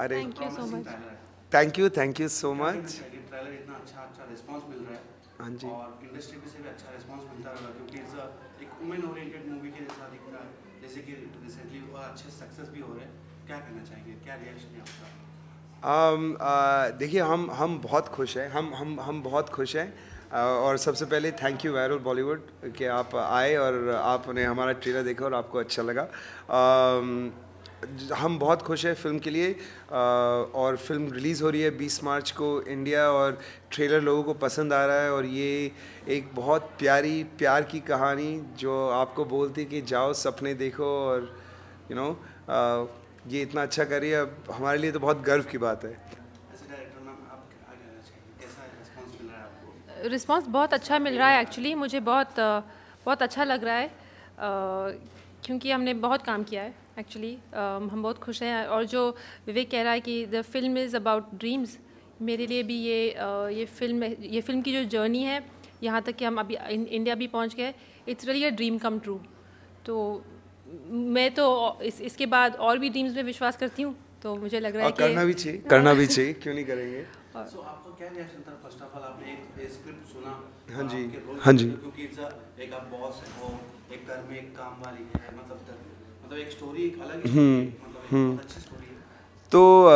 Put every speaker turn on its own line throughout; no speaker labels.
अरे
thank you thank you so much
हाँ जी और इंडस्ट्री में से भी अच्छा रिस्पांस मिलता क्योंकि इट्स एक वुमेन ओरिएंटेड मूवी के जैसा दिख रहा है जैसे कि रिसेंटली और अच्छे सक्सेस भी हो रहे हैं क्या कहना चाहेंगे क्या रिएक्शन है आपका
um, uh, देखिए हम हम बहुत खुश हैं हम हम हम बहुत खुश हैं uh, और सबसे पहले थैंक यू वायरल बॉलीवुड कि आप आए और आपने हमारा ट्रेलर देखा और आपको अच्छा लगा um, हम बहुत खुश हैं फिल्म के लिए आ, और फिल्म रिलीज़ हो रही है 20 मार्च को इंडिया और ट्रेलर लोगों को पसंद आ रहा है और ये एक बहुत प्यारी प्यार की कहानी जो आपको बोलती कि जाओ सपने देखो और यू you नो know, ये इतना अच्छा कर रही है हमारे लिए तो बहुत गर्व की बात है
रिस्पांस बहुत अच्छा मिल रहा है एक्चुअली मुझे बहुत बहुत अच्छा लग रहा है क्योंकि हमने बहुत काम किया है एक्चुअली um, हम बहुत खुश हैं और जो विवेक कह रहा है कि the film is about dreams मेरे लिए भी ये uh, ये फिल्म ये फिल्म की जो जर्नी है यहाँ तक कि हम अभी इन, इंडिया भी पहुँच गए it's really a dream come true तो मैं तो इस इसके बाद और भी ड्रीम्स में विश्वास करती हूँ तो मुझे लग रहा है करना भी चाहिए करना
भी चाहिए क्यों नहीं करेंगे so, आपको क्या फर्स्ट ऑफ
ऑल आपने एक, स्क्रिप्ट सुना हाँ जी हाँ जी क्योंकि एक आप बॉस हो एक घर में एक काम वाली है मतलब मतलब
हम्म, मतलब हम्म। तो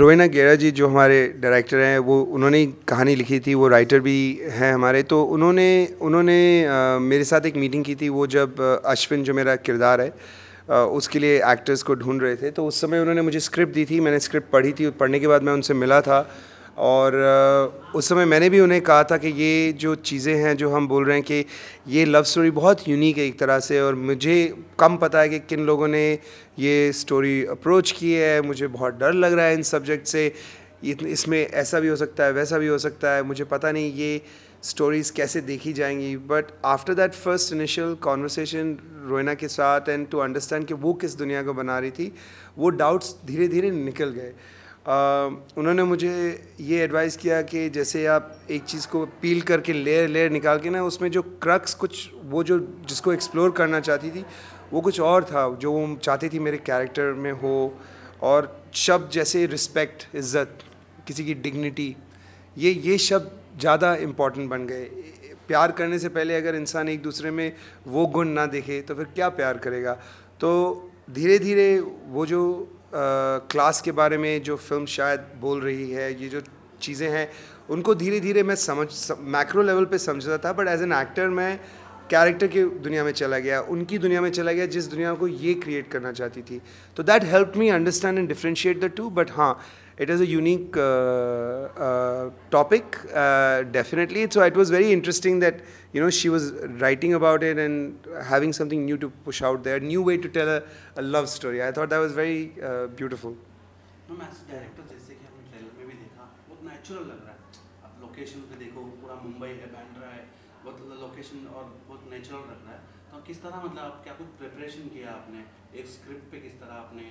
रोहिना गेरा जी जो हमारे डायरेक्टर हैं वो उन्होंने कहानी लिखी थी वो राइटर भी हैं हमारे तो उन्होंने उन्होंने मेरे साथ एक मीटिंग की थी वो जब अश्विन जो मेरा किरदार है उसके लिए एक्टर्स को ढूंढ रहे थे तो उस समय उन्होंने मुझे स्क्रिप्ट दी थी मैंने स्क्रिप्ट पढ़ी थी पढ़ने के बाद मैं उनसे मिला था और उस समय मैंने भी उन्हें कहा था कि ये जो चीज़ें हैं जो हम बोल रहे हैं कि ये लव स्टोरी बहुत यूनिक है एक तरह से और मुझे कम पता है कि किन लोगों ने ये स्टोरी अप्रोच की है मुझे बहुत डर लग रहा है इन सब्जेक्ट से इसमें ऐसा भी हो सकता है वैसा भी हो सकता है मुझे पता नहीं ये स्टोरीज़ कैसे देखी जाएंगी but after that first initial conversation Rohena के साथ एंड टू अंडरस्टैंड कि वो किस दुनिया को बना रही थी वो डाउट्स धीरे धीरे निकल गए उन्होंने मुझे ये एडवाइस किया कि जैसे आप एक चीज़ को पील करके लेयर लेयर निकाल के ना उसमें जो क्रक्स कुछ वो जो जिसको एक्सप्लोर करना चाहती थी वो कुछ और था जो वो चाहती थी मेरे कैरेक्टर में हो और शब्द जैसे रिस्पेक्ट इज़्ज़त किसी की डिग्निटी ये ये शब्द ज़्यादा इम्पॉर्टेंट बन गए प्यार करने से पहले अगर इंसान एक दूसरे में वो गुण ना देखे तो फिर क्या प्यार करेगा तो धीरे धीरे वो जो क्लास के बारे में जो फिल्म शायद बोल रही है ये जो चीज़ें हैं उनको धीरे धीरे मैं समझ मैक्रो लेवल पे समझता था बट एज एन एक्टर मैं कैरेक्टर की दुनिया में चला गया उनकी दुनिया में चला गया जिस दुनिया को ये क्रिएट करना चाहती थी तो that help me understand and differentiate the two but हाँ It is a unique uh, uh, topic, uh, definitely. So it was very interesting that you know she was writing about it and having something new to push out there, new way to tell a, a love story. I thought that was very beautiful.
No, as director जैसे कि हमने trailer में भी देखा बहुत natural लग रहा है आप लोकेशन पे देखो पूरा मुंबई है बैंड्रा है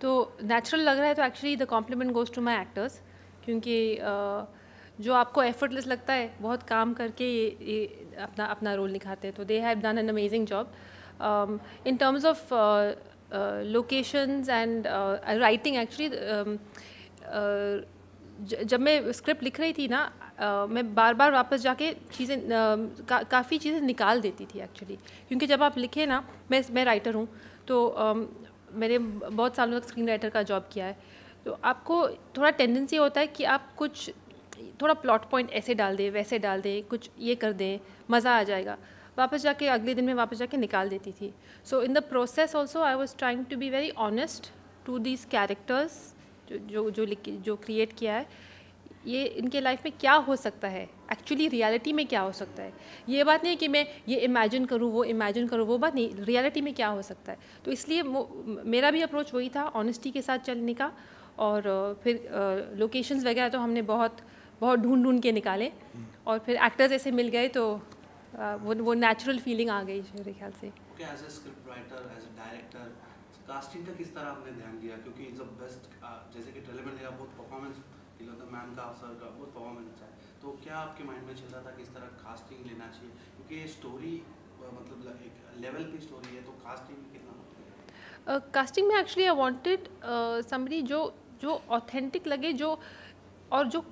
तो नेचुरल लग रहा है तो actually the compliment goes to my actors क्योंकि जो आपको एफर्टलेस लगता है बहुत काम करके ये, ये अपना अपना रोल निखाते हैं तो they have done an amazing job in terms of locations and writing actually जब मैं स्क्रिप्ट लिख रही थी ना uh, मैं बार बार वापस जाके चीज़ें uh, का, काफ़ी चीज़ें निकाल देती थी एक्चुअली क्योंकि जब आप लिखे ना मैं मैं राइटर हूँ तो um, मैंने बहुत सालों तक स्क्रीन राइटर का जॉब किया है तो आपको थोड़ा टेंडेंसी होता है कि आप कुछ थोड़ा प्लॉट पॉइंट ऐसे डाल दें वैसे डाल दें कुछ ये कर दें मज़ा आ जाएगा वापस जाके अगले दिन में वापस जाके निकाल देती थी so in the process also I was trying to be very honest to these characters जो जो जो जो क्रिएट किया है ये इनके लाइफ में क्या हो सकता है एक्चुअली रियलिटी में क्या हो सकता है ये बात नहीं कि मैं ये इमेजिन करूँ वो इमेजिन करूँ वो बात नहीं रियलिटी में क्या हो सकता है तो इसलिए मेरा भी अप्रोच वही था ऑनेस्टी के साथ चलने का और फिर लोकेशंस वगैरह तो हमने बहुत बहुत ढूंढ ढूंढ के निकाले और फिर एक्टर्स ऐसे मिल गए तो वो वो नेचुरल फीलिंग आ गई मेरे ख्याल से
कास्टिंग का किस तरह आपने ध्यान दिया क्योंकि बेस्ट जैसे कि ट्रेलर में बहुत परफॉर्मेंस मैम मतलब का का तो क्या आपके माइंड में चल रहा था कि इस तरह कास्टिंग लेना चाहिए क्योंकि स्टोरी मतलब एक लेवल स्टोरी है तो कास्टिंग में कितना
कास्टिंग मतलब में एक्चुअली आई वांटेड समरी जो जो ऑथेंटिक लगे जो और जो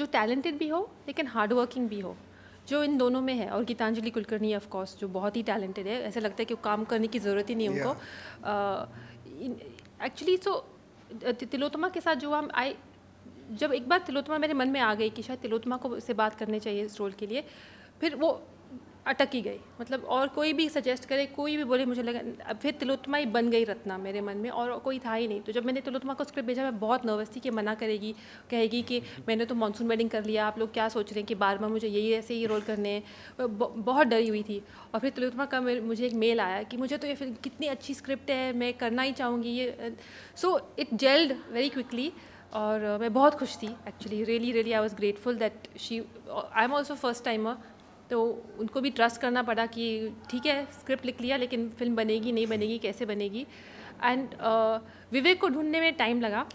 जो टैलेंटेड भी हो लेकिन हार्ड वर्किंग भी हो जो इन दोनों में है और गीतांजलि कुलकर्णी ऑफ कोर्स जो बहुत ही टैलेंटेड है ऐसा लगता है कि वो काम करने की ज़रूरत ही नहीं उनको एक्चुअली सो तिलोत्तमा के साथ जो हम आई जब एक बार तिलोत्तमा मेरे मन में आ गई कि शायद तिलोत्तमा को से बात करने चाहिए इस रोल के लिए फिर वो अटकी गई मतलब और कोई भी सजेस्ट करे कोई भी बोले मुझे लगा अब फिर तिलोत्मा ही बन गई रत्ना मेरे मन में और कोई था ही नहीं तो जब मैंने तिलोत्मा को स्क्रिप्ट भेजा मैं बहुत नर्वस थी कि मना करेगी कहेगी कि मैंने तो मानसून वेडिंग कर लिया आप लोग क्या सोच रहे हैं कि बार बार मुझे यही ऐसे ही रोल करने हैं तो बहुत डरी हुई थी और फिर तिलोत्मा का मुझे एक मेल आया कि मुझे तो ये फिल्म कितनी अच्छी स्क्रिप्ट है मैं करना ही चाहूँगी ये so it gelled very quickly और मैं बहुत खुश थी actually really really I was grateful that she I am also first timer तो उनको भी ट्रस्ट करना पड़ा कि ठीक है स्क्रिप्ट लिख लिया लेकिन फिल्म बनेगी नहीं बनेगी कैसे बनेगी एंड uh, विवेक को ढूंढने में टाइम लगा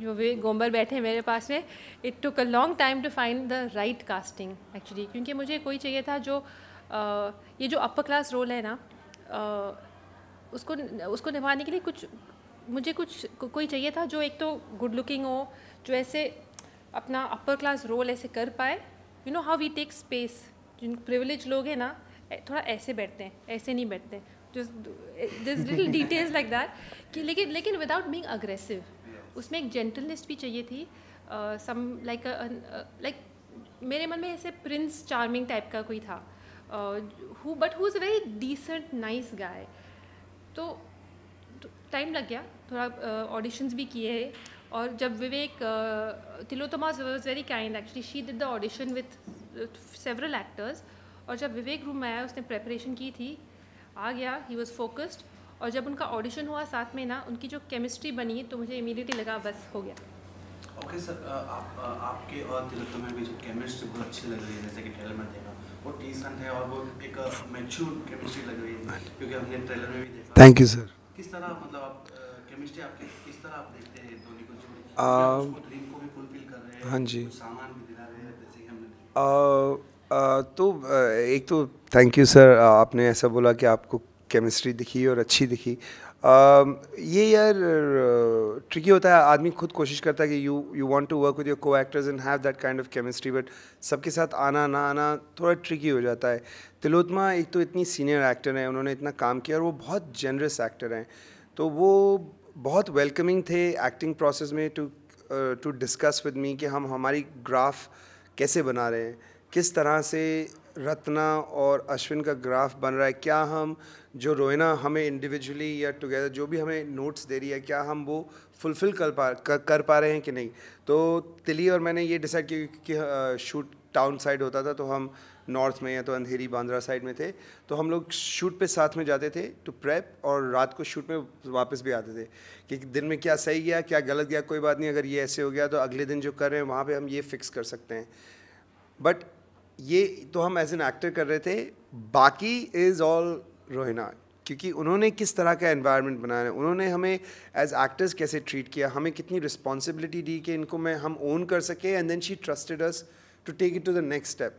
जो विवेक गोम्बर बैठे मेरे पास में it took a long time to find the right casting actually क्योंकि मुझे कोई चाहिए था जो uh, ये जो अपर क्लास रोल है ना uh, उसको उसको निभाने के लिए कुछ मुझे कुछ को, कोई चाहिए था जो एक तो गुड लुकिंग हो जो ऐसे अपना अपर क्लास रोल ऐसे कर पाए you know how we take space जिन प्रिविलेज लोग हैं ना थोड़ा ऐसे बैठते हैं ऐसे नहीं बैठते this little details like that कि लेकिन लेकिन विदाउट बींग अग्रेसिव उसमें एक जेंटलनेस भी चाहिए थी सम लाइक लाइक मेरे मन में ऐसे प्रिंस चार्मिंग टाइप का कोई था who but who is a very decent nice guy तो टाइम तो लग गया थोड़ा ऑडिशंस भी किए और जब Vivek Tillotama was very kind actually she did the audition audition several actors और जब विवेक रूम में आया उसने प्रेपरेशन की थी आ गया ही वॉज फोकस्ड और जब उनका ऑडिशन हुआ साथ में ना उनकी जो केमिस्ट्री बनी तो मुझे इमीडिएटली लगा बस हो गया
ओके सर आप आपके और तिलोत्तम में भी जो केमिस्ट्री बहुत अच्छी लग रही है जैसे कि ट्रेलर में देखा वो डिसेंट है और वो एक मैच्योर केमिस्ट्री लग रही है क्योंकि हमने ट्रेलर में भी देखा थैंक यू सर किस तरह मतलब आप केमिस्ट्री आपके किस तरह आप देखते हैं दोनों हाँ जी
तो एक तो थैंक यू सर आपने ऐसा बोला कि आपको केमिस्ट्री दिखी और अच्छी दिखी आ, ये यार ट्रिकी होता है आदमी खुद कोशिश करता है कि you you want to work with your co actors and have that kind of chemistry but सबके साथ आना ना आना थोड़ा ट्रिकी हो जाता है तिलोत्मा एक तो इतनी सीनियर एक्टर हैं उन्होंने इतना काम किया और वो बहुत जनरस एक्टर हैं तो वो बहुत वेलकमिंग थे एक्टिंग प्रोसेस में to to discuss with me कि हम हमारी ग्राफ कैसे बना रहे हैं किस तरह से रत्ना और अश्विन का ग्राफ बन रहा है क्या हम जो रोयना हमें इंडिविजुअली या टुगेदर जो भी हमें नोट्स दे रही है क्या हम वो फुलफ़िल कर पा कर, कर पा रहे हैं कि नहीं तो तिली और मैंने ये डिसाइड किया कि शूट टाउन साइड होता था तो हम नॉर्थ में या तो अंधेरी बांद्रा साइड में थे तो हम लोग शूट पे साथ में जाते थे टू प्रेप और रात को शूट में वापस भी आते थे कि दिन में क्या सही गया क्या गलत गया कोई बात नहीं अगर ये ऐसे हो गया तो अगले दिन जो कर रहे हैं वहाँ पर हम ये फिक्स कर सकते हैं बट ये तो हम एज एन एक्टर कर रहे थे बाकी इज़ ऑल रोहिना क्योंकि उन्होंने किस तरह का एनवायरनमेंट बनाया है उन्होंने हमें एज एक्टर्स कैसे ट्रीट किया हमें कितनी रिस्पॉन्सिबिलिटी दी कि इनको मैं हम ओन कर सके and then she trusted us to take it to the next step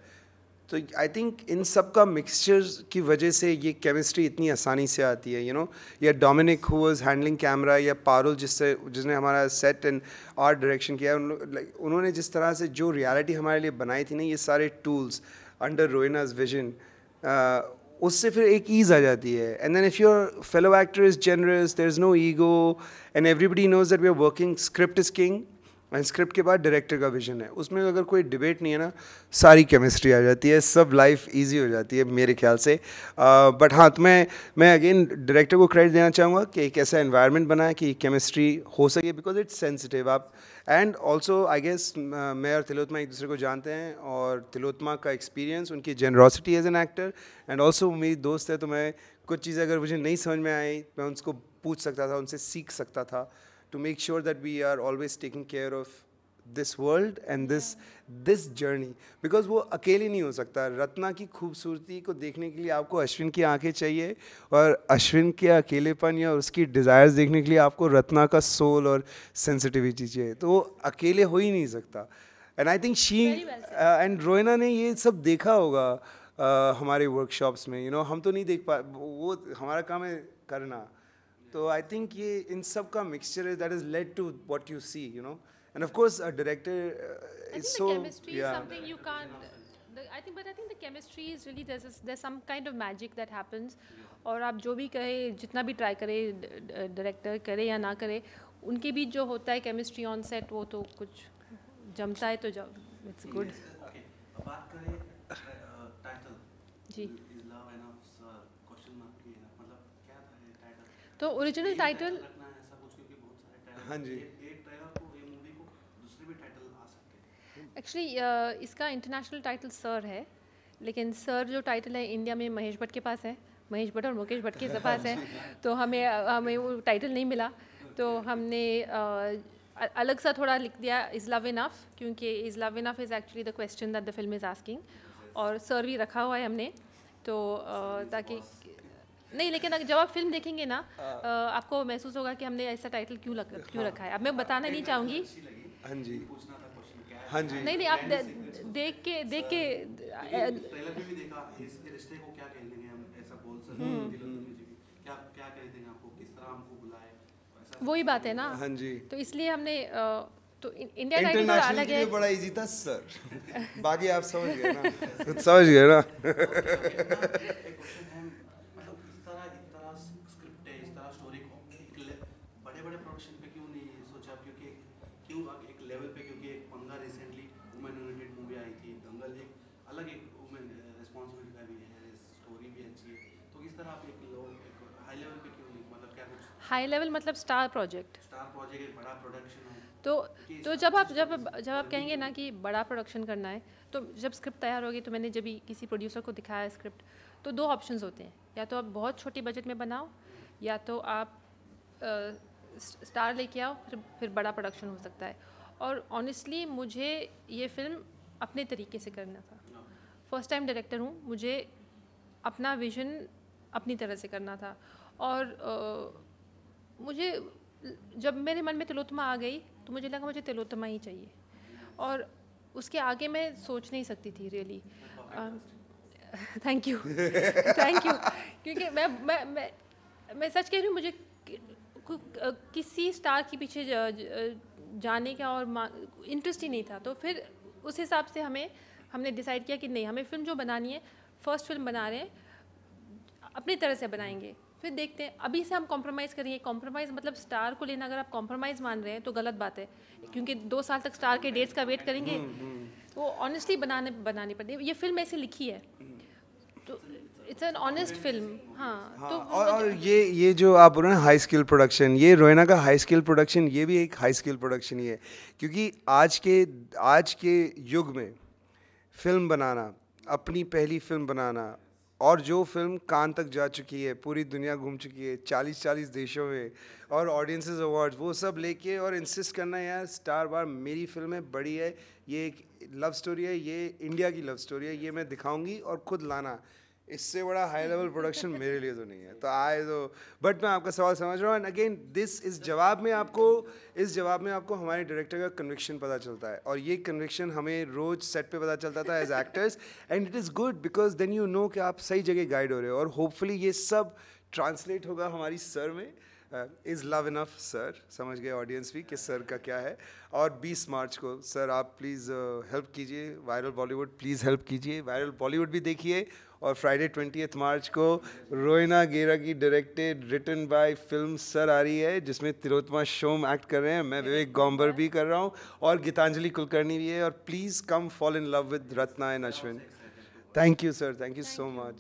तो आई थिंक इन सब का मिक्सचर की वजह से ये केमिस्ट्री इतनी आसानी से आती है यू नो या डोमिनिक हु हैंडलिंग कैमरा या पारुल जिससे जिसने हमारा सेट एंड आर्ट डायरेक्शन किया उन, लाइक उन्होंने जिस तरह से जो रियलिटी हमारे लिए बनाई थी ना ये सारे टूल्स अंडर रोइनाज विजन उससे फिर एक ईज आ जाती है and then if your fellow actor is generous there is no ego and everybody knows that we are working script is king and script के बाद डायरेक्टर का विजन है उसमें अगर कोई डिबेट नहीं है ना सारी केमिस्ट्री आ जाती है सब लाइफ इजी हो जाती है मेरे ख्याल से बट uh, हाँ तो मैं मैं अगेन डायरेक्टर को क्रेडिट देना चाहूँगा कि एक ऐसा इन्वायरमेंट बनाए कि केमिस्ट्री हो सके बिकॉज इट्स सेंसिटिव आप एंड ऑल्सो आई गेस मैं और तिलोत्मा एक दूसरे को जानते हैं और तिलोत्मा का एक्सपीरियंस उनकी generosity as an actor and also मेरी दोस्त है तो मैं कुछ चीज़ें अगर मुझे नहीं समझ में आई मैं उनको पूछ सकता था उनसे सीख सकता था to make sure that we are always taking care of this world and this this journey because वो अकेले नहीं हो सकता रत्ना की खूबसूरती को देखने के लिए आपको अश्विन की आंखें चाहिए और अश्विन के अकेलेपन या उसकी डिज़ायर्स देखने के लिए आपको रत्ना का सोल और सेंसिटिविटी चाहिए तो वो अकेले हो ही नहीं सकता and I think she and Rohena ने ये सब देखा होगा uh, हमारे वर्कशॉप्स में यू you नो know, हम तो नहीं देख पा वो हमारा काम है करना तो आई थिंक ये इन सब का मिक्सचर है that is led to what you see you know and of course a director is so या something
you can't The, I think, but I think the chemistry is really there's a, there's some kind of magic that happens. और आप जो भी कहे जितना भी try करे director करे या ना करे उनके बीच जो होता है केमिस्ट्री ऑन सेट वो तो कुछ जमता है तो जम इट्स गुड जी तो ओरिजिनल टाइटल
हाँ जी एक्चुअली uh,
इसका इंटरनेशनल टाइटल सर है लेकिन सर जो टाइटल है इंडिया में महेश भट्ट के पास है महेश भट्ट और मुकेश भट्ट के हाँ पास है तो हमें हमें वो टाइटल नहीं मिला तो हमने uh, अलग सा थोड़ा लिख दिया इज़ लव इनफ क्योंकि is love enough is actually the question that the film is asking और सर भी रखा हुआ है हमने तो ताकि नहीं लेकिन जब आप फिल्म देखेंगे ना हाँ। आपको महसूस होगा कि हमने ऐसा टाइटल क्यों हाँ। क्यों रखा है अब मैं बताना नहीं चाहूँगी
हाँ जी हाँ जी नहीं नहीं आप
देख के देख के हम्म। वही बात है ना हाँ जी तो इसलिए हमने तो इंडिया आइडल अलग है बड़ा
इजी था सर बाकी आप समझ गए ना
समझ गए ना
हाई लेवल मतलब स्टार प्रोजेक्ट स्टार प्रोजेक्ट एक बड़ा प्रोडक्शन है
तो तो जब आप जब जब आप कहेंगे ना कि बड़ा प्रोडक्शन करना है तो जब स्क्रिप्ट तैयार होगी तो मैंने जब किसी प्रोड्यूसर को दिखाया स्क्रिप्ट तो दो ऑप्शन होते हैं या तो आप बहुत छोटे बजट में बनाओ या तो आप स्टार लेके आओ फिर फिर बड़ा प्रोडक्शन हो सकता है और ऑनेस्टली मुझे ये फिल्म अपने तरीके से करना था फर्स्ट टाइम डायरेक्टर हूँ मुझे अपना विजन अपनी तरह से करना था और मुझे जब मेरे मन में तिलोत्मा आ गई तो मुझे लगा मुझे तिलोत्मा ही चाहिए और उसके आगे मैं सोच नहीं सकती थी really thank you thank you क्योंकि मैं मैं मैं, मैं सच कह रही हूँ मुझे कि, किसी स्टार के पीछे जा, जाने का और इंटरेस्ट ही नहीं था तो फिर उस हिसाब से हमें हमने डिसाइड किया कि नहीं हमें फिल्म जो बनानी है फर्स्ट फिल्म बना रहे हैं अपनी तरह से बनाएंगे फिर देखते हैं अभी से हम कॉम्प्रोमाइज़ करेंगे कॉम्प्रोमाइज़ मतलब स्टार को लेना अगर आप कॉम्प्रोमाइज़ मान रहे हैं तो गलत बात है क्योंकि दो साल तक स्टार के डेट्स का वेट करेंगे हम्म, हम्म, हम्म। तो वो ऑनेस्टली बनाने बनानी पड़ती है ये फिल्म ऐसे लिखी है तो इट्स एन ऑनेस्ट फिल्म हाँ, तो और,
मतलब और ये ये जो आप बोल रहे हैं हाई स्किल प्रोडक्शन ये रोहिना का हाई स्किल प्रोडक्शन ये भी एक हाई स्किल प्रोडक्शन ही है क्योंकि आज के आज के युग में फिल्म बनाना अपनी पहली फिल्म बनाना और जो फिल्म कान तक जा चुकी है पूरी दुनिया घूम चुकी है चालीस चालीस देशों में और ऑडियंसिस अवार्ड वो सब लेके और इंसिस्ट करना यार स्टार बार मेरी फिल्म है बड़ी है ये एक लव स्टोरी है ये इंडिया की लव स्टोरी है ये मैं दिखाऊंगी और खुद लाना इससे बड़ा हाई लेवल प्रोडक्शन मेरे लिए तो नहीं है तो आए तो बट मैं आपका सवाल समझ रहा हूँ एंड अगेन दिस इस जवाब में आपको इस जवाब में आपको हमारे डायरेक्टर का कन्विक्शन पता चलता है और ये कन्विक्शन हमें रोज सेट पे पता चलता था as actors and it is good because then you know कि आप सही जगह गाइड हो रहे हो और होपफुली ये सब ट्रांसलेट होगा हमारी सर में इज़ लव इनफ सर समझ गए ऑडियंस भी कि सर का क्या है और 20 मार्च को सर आप प्लीज़ हेल्प uh, कीजिए वायरल बॉलीवुड प्लीज़ हेल्प कीजिए वायरल बॉलीवुड भी देखिए और फ्राइडे ट्वेंटी मार्च को रोयना गेरा की directed written by film sir आ रही है जिसमें तिलोत्मा शोम एक्ट कर रहे हैं मैं विवेक गौम्बर भी कर रहा हूँ और गीतांजलि कुलकर्णी भी है और please come fall in love with Ratna and Ashwin thank you sir thank you so much